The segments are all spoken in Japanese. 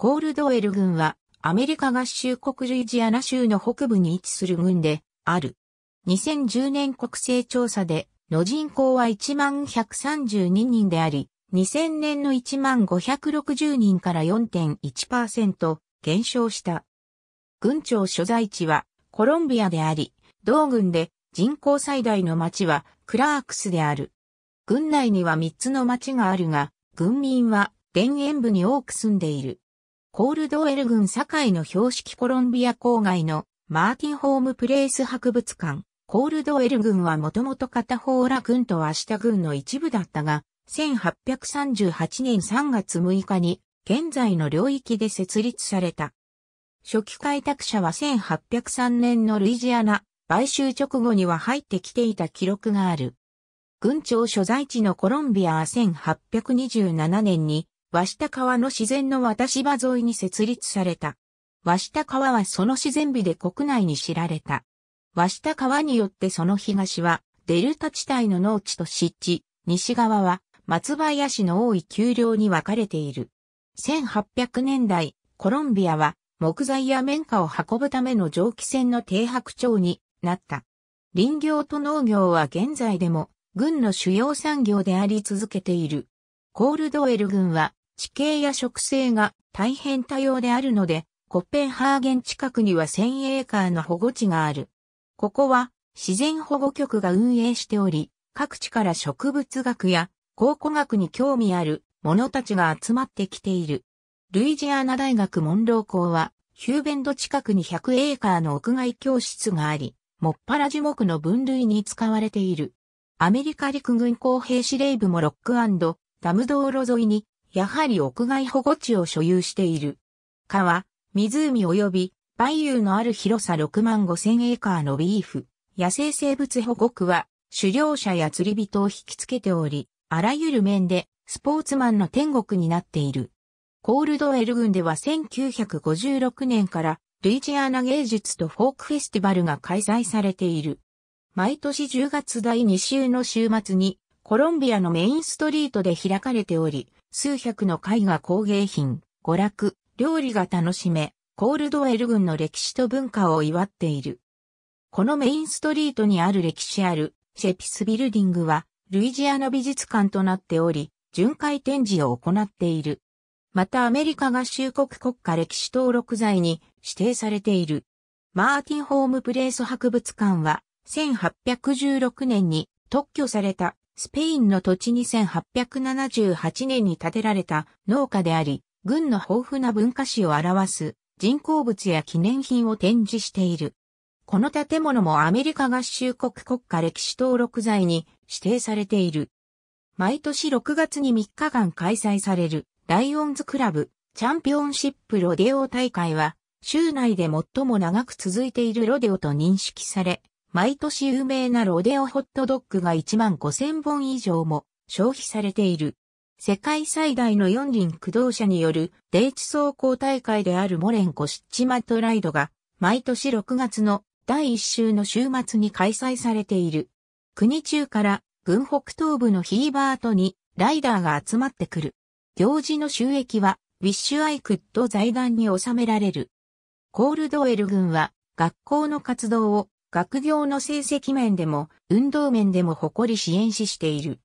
コールドウェル軍はアメリカ合衆国ルイジアナ州の北部に位置する軍である。2010年国勢調査での人口は1132人であり、2000年の1560人から4.1%減少した。軍庁所在地はコロンビアであり、同軍で人口最大の町はクラークスである。軍内には3つの町があるが、軍民は田園部に多く住んでいる。コールドウェル郡堺の標識コロンビア郊外のマーティンホームプレイス博物館。コールドウェル郡はもともと片方ラ郡とアシタ郡の一部だったが、1838年3月6日に現在の領域で設立された。初期開拓者は1803年のルイジアナ買収直後には入ってきていた記録がある。郡庁所在地のコロンビアは1827年に和下川の自然の渡し場沿いに設立された。和下川はその自然美で国内に知られた。和下川によってその東は、デルタ地帯の農地と湿地、西側は松林の多い丘陵に分かれている。1800年代、コロンビアは木材や綿花を運ぶための蒸気船の停泊町になった。林業と農業は現在でも軍の主要産業であり続けている。コールドウェル軍は地形や植生が大変多様であるので、コッペンハーゲン近くには1000エーカーの保護地がある。ここは自然保護局が運営しており、各地から植物学や考古学に興味ある者たちが集まってきている。ルイジアナ大学モンロー校は、ヒューベンド近くに100エーカーの屋外教室があり、もっぱら樹木の分類に使われている。アメリカ陸軍工兵司令部もロックダム道路沿いにやはり屋外保護地を所有している。川、湖及び、バイユーのある広さ6万5千エーカーのビーフ、野生生物保護区は、狩猟者や釣り人を引きつけており、あらゆる面で、スポーツマンの天国になっている。コールドエル郡では1956年から、ルイジアナ芸術とフォークフェスティバルが開催されている。毎年10月第2週の週末に、コロンビアのメインストリートで開かれており、数百の絵画工芸品、娯楽、料理が楽しめ、コールドウェル軍の歴史と文化を祝っている。このメインストリートにある歴史あるシェピスビルディングは、ルイジアナ美術館となっており、巡回展示を行っている。またアメリカ合衆国国家歴史登録財に指定されている。マーティンホームプレイス博物館は1816年に特許されたスペインの土地に1878年に建てられた農家であり、軍の豊富な文化史を表す人工物や記念品を展示している。この建物もアメリカ合衆国国家歴史登録財に指定されている。毎年6月に3日間開催されるライオンズクラブチャンピオンシップロデオ大会は州内で最も長く続いているロデオと認識され、毎年有名なロデオホットドッグが1万5000本以上も消費されている。世界最大の四輪駆動車によるデイチ走行大会であるモレンコシッチマットライドが毎年6月の第1週の週末に開催されている。国中から軍北東部のヒーバートにライダーが集まってくる。行事の収益はウィッシュアイクッド財団に収められる。コールドエル軍は学校の活動を学業の成績面でも、運動面でも誇り支援ししている。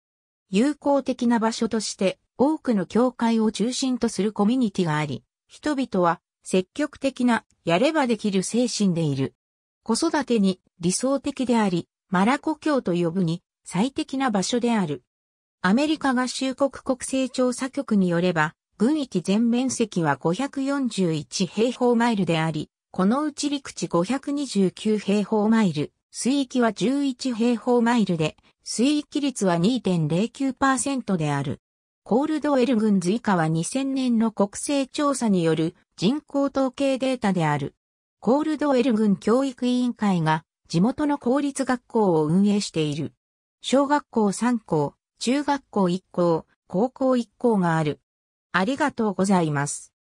友好的な場所として、多くの教会を中心とするコミュニティがあり、人々は積極的な、やればできる精神でいる。子育てに理想的であり、マラコ教と呼ぶに最適な場所である。アメリカ合衆国国勢調査局によれば、軍域全面積は541平方マイルであり、このうち陸地529平方マイル、水域は11平方マイルで、水域率は2.09%である。コールドエルン図以下は2000年の国勢調査による人口統計データである。コールドエル軍教育委員会が地元の公立学校を運営している。小学校3校、中学校1校、高校1校がある。ありがとうございます。